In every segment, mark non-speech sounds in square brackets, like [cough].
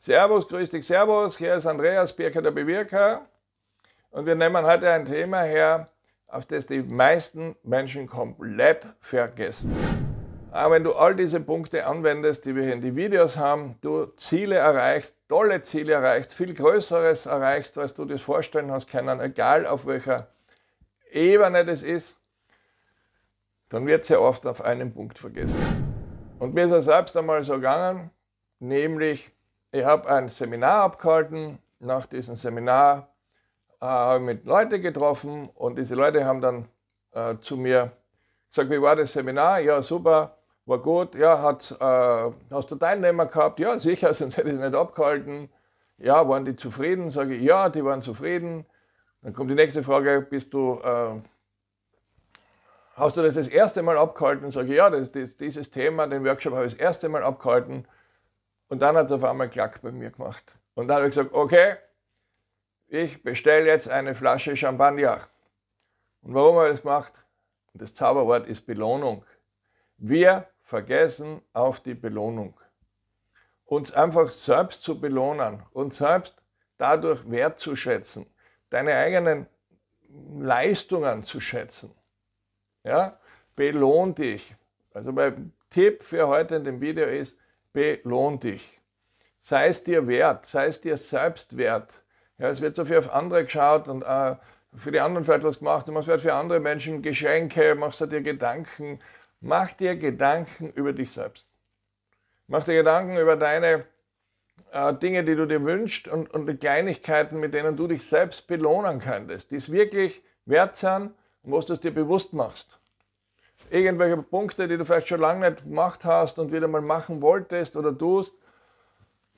Servus, grüß dich, Servus. Hier ist Andreas Birker, der Bewirker. Und wir nehmen heute ein Thema her, auf das die meisten Menschen komplett vergessen. Aber wenn du all diese Punkte anwendest, die wir hier in die Videos haben, du Ziele erreichst, tolle Ziele erreichst, viel Größeres erreichst, als du dir vorstellen hast können, egal auf welcher Ebene das ist, dann wird sehr oft auf einen Punkt vergessen. Und mir ist es selbst einmal so gegangen, nämlich ich habe ein Seminar abgehalten, nach diesem Seminar äh, mit Leuten getroffen und diese Leute haben dann äh, zu mir gesagt, wie war das Seminar? Ja, super, war gut. Ja, hat, äh, hast du Teilnehmer gehabt? Ja, sicher, [laughs] sonst hätte ich es nicht abgehalten. Ja, waren die zufrieden? Sage ich, ja, die waren zufrieden. Dann kommt die nächste Frage, bist du äh, hast du das das erste Mal abgehalten? Sag ich, ja, das, das, dieses Thema, den Workshop habe ich das erste Mal abgehalten. Und dann hat es auf einmal Klack bei mir gemacht. Und dann habe ich gesagt, okay, ich bestelle jetzt eine Flasche Champagner. Und warum habe ich das gemacht? Das Zauberwort ist Belohnung. Wir vergessen auf die Belohnung. Uns einfach selbst zu belohnen und selbst dadurch wertzuschätzen, deine eigenen Leistungen zu schätzen. Ja? Belohn dich. Also mein Tipp für heute in dem Video ist, belohn dich. Sei es dir wert, sei es dir selbst wert. Ja, es wird so viel auf andere geschaut und äh, für die anderen vielleicht was gemacht und man wird für andere Menschen Geschenke, machst du dir Gedanken. Mach dir Gedanken über dich selbst. Mach dir Gedanken über deine äh, Dinge, die du dir wünschst und, und die Kleinigkeiten, mit denen du dich selbst belohnen könntest, die es wirklich wert sind und was du dir bewusst machst. Irgendwelche Punkte, die du vielleicht schon lange nicht gemacht hast und wieder mal machen wolltest oder tust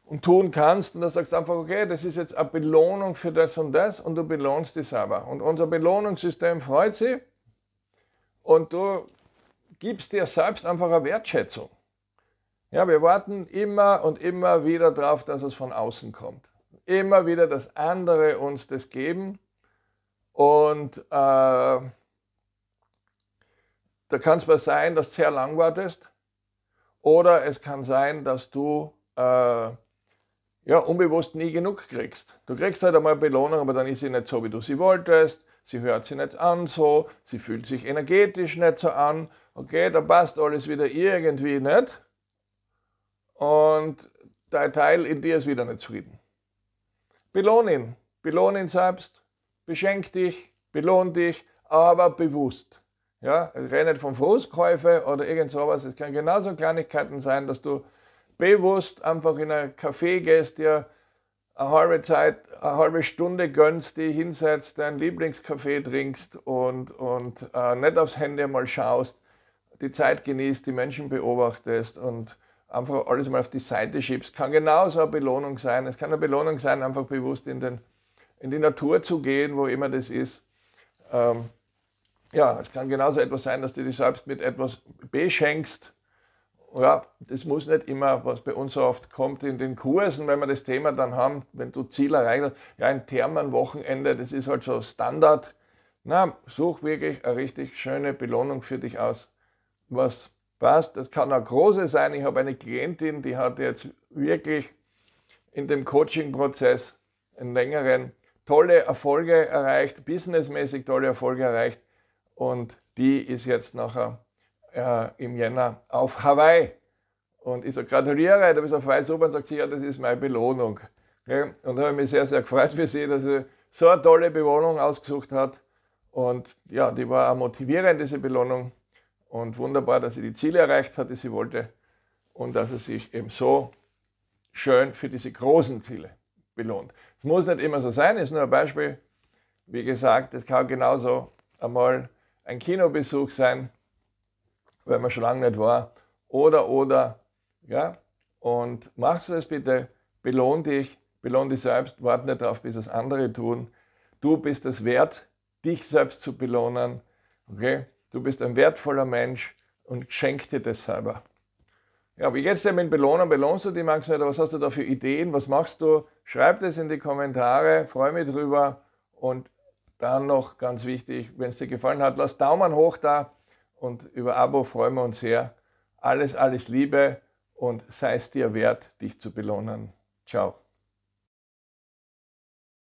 und tun kannst und dann sagst du einfach, okay, das ist jetzt eine Belohnung für das und das und du belohnst dich selber. Und unser Belohnungssystem freut sich und du gibst dir selbst einfach eine Wertschätzung. Ja, wir warten immer und immer wieder darauf, dass es von außen kommt. Immer wieder, dass andere uns das geben und äh, da kann es mal sein, dass du sehr lang wartest. Oder es kann sein, dass du äh, ja, unbewusst nie genug kriegst. Du kriegst halt einmal Belohnung, aber dann ist sie nicht so, wie du sie wolltest. Sie hört sich nicht an so, sie fühlt sich energetisch nicht so an. Okay, da passt alles wieder irgendwie nicht. Und dein Teil in dir ist wieder nicht zufrieden. Belohn ihn. Belohn ihn selbst beschenk dich, belohn dich, aber bewusst. Ja, also rede nicht von Fußkäufe oder irgend sowas. Es kann genauso Kleinigkeiten sein, dass du bewusst einfach in ein Café gehst, dir eine halbe Zeit, eine halbe Stunde gönnst, dich hinsetzt, deinen Lieblingskaffee trinkst und, und äh, nicht aufs Handy mal schaust, die Zeit genießt, die Menschen beobachtest und einfach alles mal auf die Seite schiebst. Kann genauso eine Belohnung sein. Es kann eine Belohnung sein, einfach bewusst in den in die Natur zu gehen, wo immer das ist. Ähm, ja, es kann genauso etwas sein, dass du dich selbst mit etwas beschenkst. Ja, das muss nicht immer, was bei uns so oft kommt in den Kursen, wenn wir das Thema dann haben, wenn du Ziel erreichst, ja, ein Thermenwochenende, das ist halt so Standard. Na, such wirklich eine richtig schöne Belohnung für dich aus, was passt. Das kann eine große sein. Ich habe eine Klientin, die hat jetzt wirklich in dem Coaching-Prozess einen längeren tolle Erfolge erreicht, businessmäßig tolle Erfolge erreicht und die ist jetzt nachher äh, im Jänner auf Hawaii. Und ich so, gratuliere, da bist du auf Hawaii super und sagt sie, ja, das ist meine Belohnung. Und da habe ich mich sehr, sehr gefreut für sie, dass sie so eine tolle Bewohnung ausgesucht hat. Und ja, die war auch motivierend, diese Belohnung. Und wunderbar, dass sie die Ziele erreicht hat, die sie wollte. Und dass sie sich eben so schön für diese großen Ziele belohnt. Es muss nicht immer so sein, ist nur ein Beispiel. Wie gesagt, es kann genauso einmal ein Kinobesuch sein, wenn man schon lange nicht war. Oder, oder, ja. Und machst du es bitte, belohn dich, belohn dich selbst, warte nicht darauf, bis es andere tun. Du bist es wert, dich selbst zu belohnen. Okay? Du bist ein wertvoller Mensch und schenk dir das selber. Ja, wie geht's dir mit Belohnen, belohnst du die manchmal was hast du da für Ideen? Was machst du? Schreib das in die Kommentare, freue mich drüber. Und dann noch ganz wichtig, wenn es dir gefallen hat, lass Daumen hoch da und über Abo freuen wir uns sehr. Alles, alles Liebe und sei es dir wert, dich zu belohnen. Ciao.